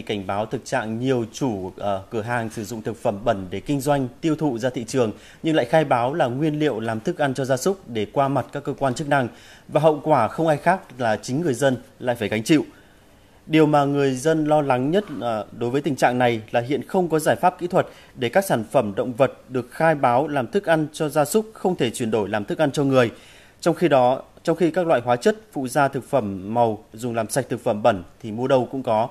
cảnh báo thực trạng nhiều chủ uh, cửa hàng sử dụng thực phẩm bẩn để kinh doanh tiêu thụ ra thị trường nhưng lại khai báo là nguyên liệu làm thức ăn cho gia súc để qua mặt các cơ quan chức năng và hậu quả không ai khác là chính người dân lại phải gánh chịu. Điều mà người dân lo lắng nhất uh, đối với tình trạng này là hiện không có giải pháp kỹ thuật để các sản phẩm động vật được khai báo làm thức ăn cho gia súc không thể chuyển đổi làm thức ăn cho người. Trong khi đó, trong khi các loại hóa chất phụ gia thực phẩm màu dùng làm sạch thực phẩm bẩn thì mua đâu cũng có.